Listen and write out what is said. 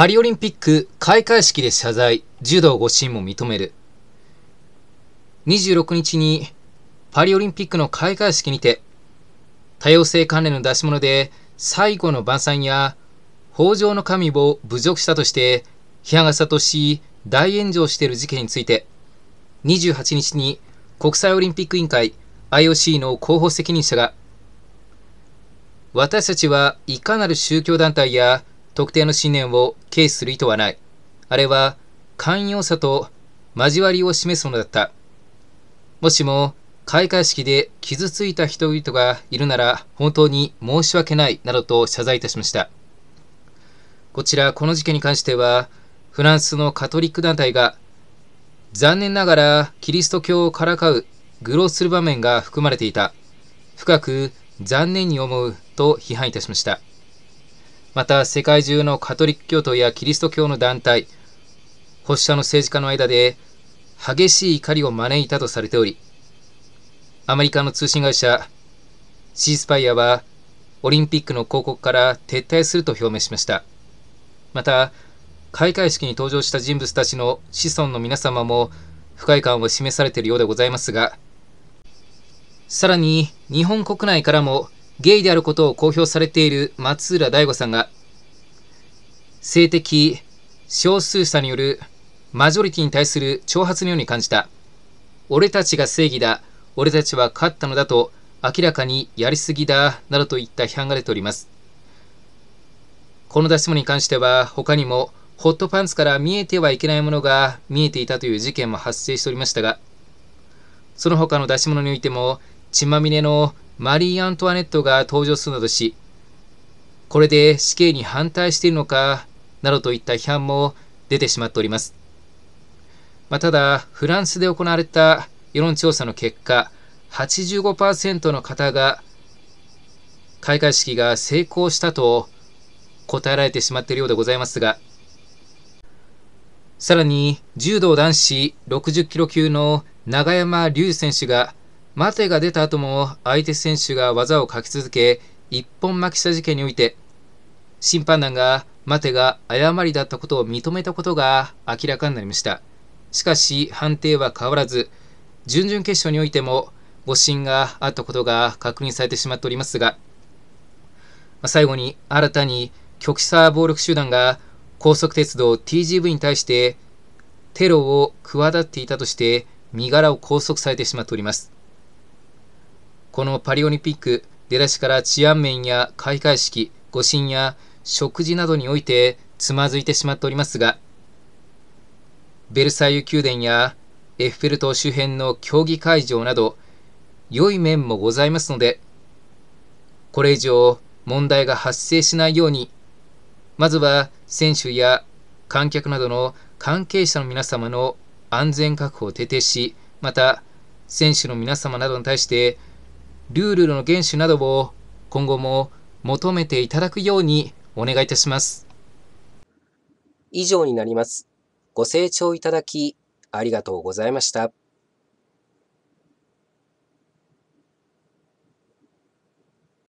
パリオリンピック開会式で謝罪、柔道誤審も認める。26日にパリオリンピックの開会式にて、多様性関連の出し物で最後の晩餐や北条の神を侮辱したとして、日がさとし大炎上している事件について、28日に国際オリンピック委員会 IOC の広報責任者が、私たちはいかなる宗教団体や特定の信念を軽視する意図はない。あれは、寛容さと交わりを示すものだった。もしも、開会式で傷ついた人々がいるなら本当に申し訳ないなどと謝罪いたしました。こちら、この事件に関しては、フランスのカトリック団体が残念ながらキリスト教をからかう、愚弄する場面が含まれていた。深く残念に思うと批判いたしました。また世界中のカトリック教徒やキリスト教の団体、発射の政治家の間で激しい怒りを招いたとされており、アメリカの通信会社、シースパイアは、オリンピックの広告から撤退すると表明しました。また、開会式に登場した人物たちの子孫の皆様も不快感を示されているようでございますが、さらに日本国内からもゲイであることを公表されている松浦大吾さんが、性的少数者によるマジョリティに対する挑発のように感じた。俺たちが正義だ。俺たちは勝ったのだと、明らかにやりすぎだ。などといった批判が出ております。この出し物に関しては、他にも、ホットパンツから見えてはいけないものが見えていたという事件も発生しておりましたが、その他の出し物においても、血まみれのマリー・アントワネットが登場するなどし、これで死刑に反対しているのか、などといった批判も出てしまっております。まあ、ただ、フランスで行われた世論調査の結果、85%の方が開会式が成功したと答えられてしまっているようでございますが、さらに柔道男子60キロ級の永山龍選手が待てが出た後も相手選手が技をかき続け、一本負けした事件において、審判団が待てが誤りだったことを認めたことが明らかになりました。しかし判定は変わらず、準々決勝においても誤審があったことが確認されてしまっておりますが、最後に新たに極左暴力集団が高速鉄道 TGV に対してテロを企てていたとして身柄を拘束されてしまっております。このパリオリンピック、出だしから治安面や開会式、護身や食事などにおいてつまずいてしまっておりますが、ベルサイユ宮殿やエッフェル塔周辺の競技会場など、良い面もございますので、これ以上問題が発生しないように、まずは選手や観客などの関係者の皆様の安全確保を徹底し、また選手の皆様などに対してルールの厳守などを今後も求めていただくようにお願いいたします。以上になります。ご清聴いただきありがとうございました。